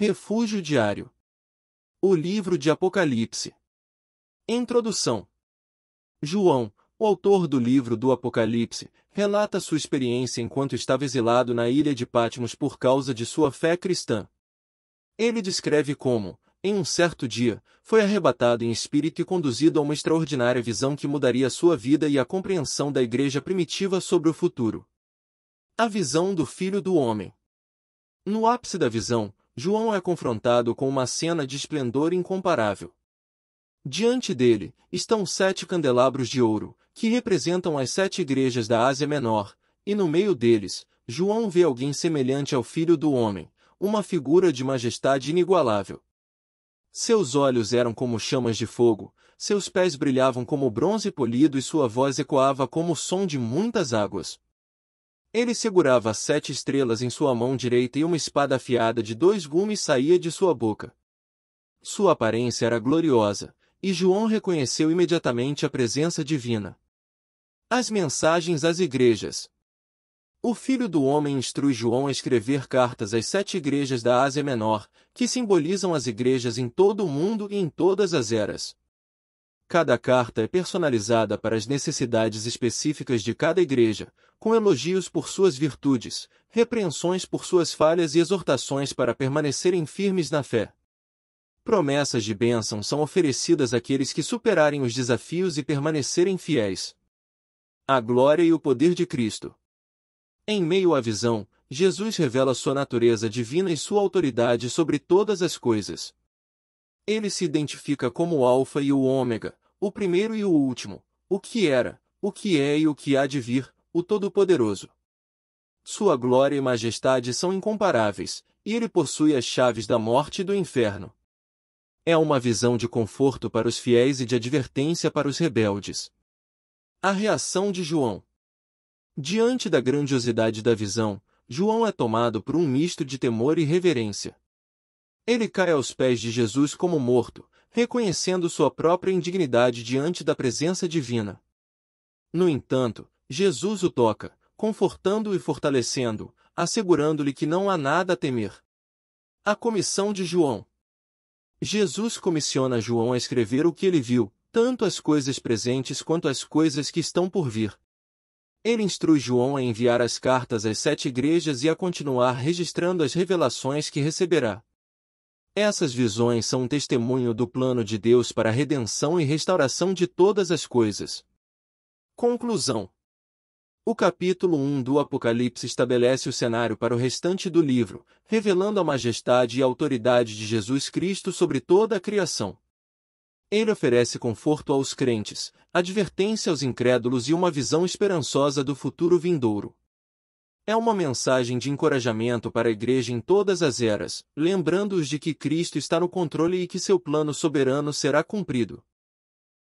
Refúgio Diário. O livro de Apocalipse. Introdução. João, o autor do livro do Apocalipse, relata sua experiência enquanto estava exilado na ilha de Patmos por causa de sua fé cristã. Ele descreve como, em um certo dia, foi arrebatado em espírito e conduzido a uma extraordinária visão que mudaria sua vida e a compreensão da igreja primitiva sobre o futuro. A visão do Filho do Homem. No ápice da visão, João é confrontado com uma cena de esplendor incomparável. Diante dele estão sete candelabros de ouro, que representam as sete igrejas da Ásia Menor, e no meio deles, João vê alguém semelhante ao Filho do Homem, uma figura de majestade inigualável. Seus olhos eram como chamas de fogo, seus pés brilhavam como bronze polido e sua voz ecoava como o som de muitas águas. Ele segurava sete estrelas em sua mão direita e uma espada afiada de dois gumes saía de sua boca. Sua aparência era gloriosa, e João reconheceu imediatamente a presença divina. As mensagens às igrejas. O Filho do Homem instrui João a escrever cartas às sete igrejas da Ásia Menor, que simbolizam as igrejas em todo o mundo e em todas as eras. Cada carta é personalizada para as necessidades específicas de cada igreja, com elogios por suas virtudes, repreensões por suas falhas e exortações para permanecerem firmes na fé. Promessas de bênção são oferecidas àqueles que superarem os desafios e permanecerem fiéis. A glória e o poder de Cristo. Em meio à visão, Jesus revela sua natureza divina e sua autoridade sobre todas as coisas. Ele se identifica como o Alfa e o Ômega, o primeiro e o último, o que era, o que é e o que há de vir, o Todo-Poderoso. Sua glória e majestade são incomparáveis, e ele possui as chaves da morte e do inferno. É uma visão de conforto para os fiéis e de advertência para os rebeldes. A reação de João Diante da grandiosidade da visão, João é tomado por um misto de temor e reverência. Ele cai aos pés de Jesus como morto, reconhecendo sua própria indignidade diante da presença divina. No entanto, Jesus o toca, confortando-o e fortalecendo-o, assegurando-lhe que não há nada a temer. A comissão de João Jesus comissiona João a escrever o que ele viu, tanto as coisas presentes quanto as coisas que estão por vir. Ele instrui João a enviar as cartas às sete igrejas e a continuar registrando as revelações que receberá. Essas visões são um testemunho do plano de Deus para a redenção e restauração de todas as coisas. Conclusão O capítulo 1 do Apocalipse estabelece o cenário para o restante do livro, revelando a majestade e autoridade de Jesus Cristo sobre toda a criação. Ele oferece conforto aos crentes, advertência aos incrédulos e uma visão esperançosa do futuro vindouro. É uma mensagem de encorajamento para a Igreja em todas as eras, lembrando-os de que Cristo está no controle e que seu plano soberano será cumprido.